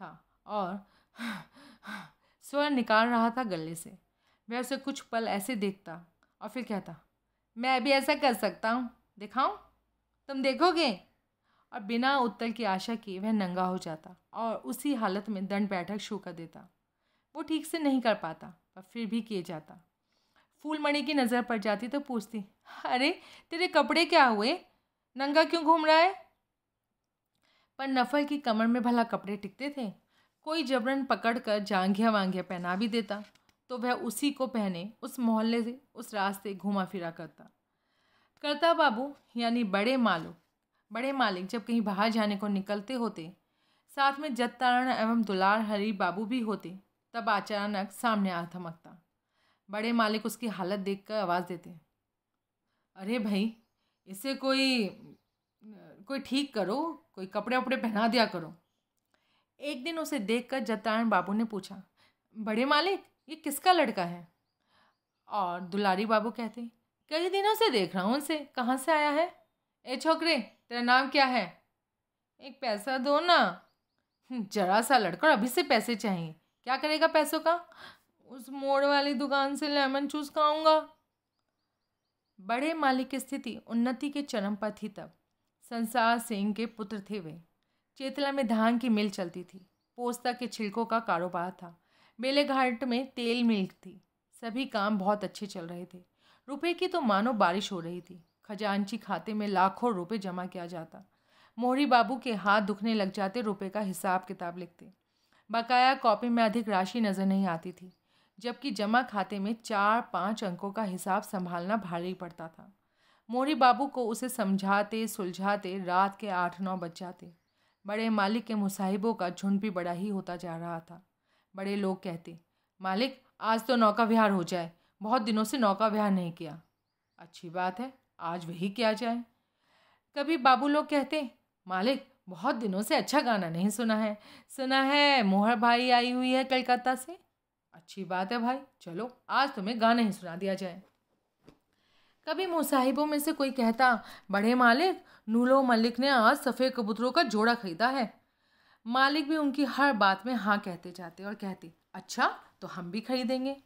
था और स्वर निकाल रहा था गले से वह उसे कुछ पल ऐसे देखता और फिर कहता मैं अभी ऐसा कर सकता हूँ दिखाऊँ तुम देखोगे और बिना उत्तर की आशा किए वह नंगा हो जाता और उसी हालत में दंड बैठक शो कर देता वो ठीक से नहीं कर पाता पर फिर भी किए जाता फूलमणि की नज़र पड़ जाती तो पूछती अरे तेरे कपड़े क्या हुए नंगा क्यों घूम रहा है पर नफल की कमर में भला कपड़े टिकते थे कोई जबरन पकड़ कर जांघिया वांघिया पहना भी देता तो वह उसी को पहने उस मोहल्ले से उस रास्ते घूमा फिरा करता करता बाबू यानी बड़े मालो बड़े मालिक जब कहीं बाहर जाने को निकलते होते साथ में जत्तारण एवं दुलार हरी बाबू भी होते तब अचानक सामने आ थमकता बड़े मालिक उसकी हालत देखकर आवाज़ देते अरे भाई इसे कोई कोई ठीक करो कोई कपड़े वपड़े पहना दिया करो एक दिन उसे देखकर कर बाबू ने पूछा बड़े मालिक ये किसका लड़का है और दुलारी बाबू कहते कई दिनों से देख रहा हूँ उनसे कहाँ से आया है ए छोकरे तेरा नाम क्या है एक पैसा दो ना जरा सा लड़का और अभी से पैसे चाहिए क्या करेगा पैसों का उस मोड़ वाली दुकान से लेमन जूस खाऊंगा बड़े मालिक की स्थिति उन्नति के चरम पर थी तब संसार सिंह के पुत्र थे वे चेतला में धान की मिल चलती थी पोस्ता के छिलकों का कारोबार था बेलेघाट में तेल मिल थी सभी काम बहुत अच्छे चल रहे थे रुपए की तो मानो बारिश हो रही थी खजांची खाते में लाखों रुपए जमा किया जाता मोहरी बाबू के हाथ दुखने लग जाते रुपए का हिसाब किताब लिखते बकाया कॉपी में अधिक राशि नज़र नहीं आती थी जबकि जमा खाते में चार पाँच अंकों का हिसाब संभालना भारी पड़ता था मोहरी बाबू को उसे समझाते सुलझाते रात के आठ नौ बज जाते बड़े मालिक के मुसाहिबों का झुंड भी बड़ा ही होता जा रहा था बड़े लोग कहते मालिक आज तो नौका विहार हो जाए बहुत दिनों से नौका विहार नहीं किया अच्छी बात है आज वही किया जाए कभी बाबू लोग कहते मालिक बहुत दिनों से अच्छा गाना नहीं सुना है सुना है मोहर भाई आई हुई है कलकत्ता से अच्छी बात है भाई चलो आज तुम्हें गाना ही सुना दिया जाए कभी मुसाहिबों में से कोई कहता बड़े मालिक नूलो मलिक ने आज सफ़ेद कबूतरों का जोड़ा खरीदा है मालिक भी उनकी हर बात में हाँ कहते जाते और कहते अच्छा तो हम भी खरीदेंगे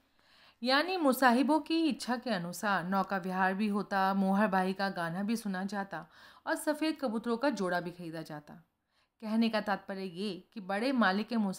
यानी मुसाहिबों की इच्छा के अनुसार नौका विहार भी होता मोहर भाई का गाना भी सुना जाता और सफ़ेद कबूतरों का जोड़ा भी खरीदा जाता कहने का तात्पर्य ये कि बड़े मालिक के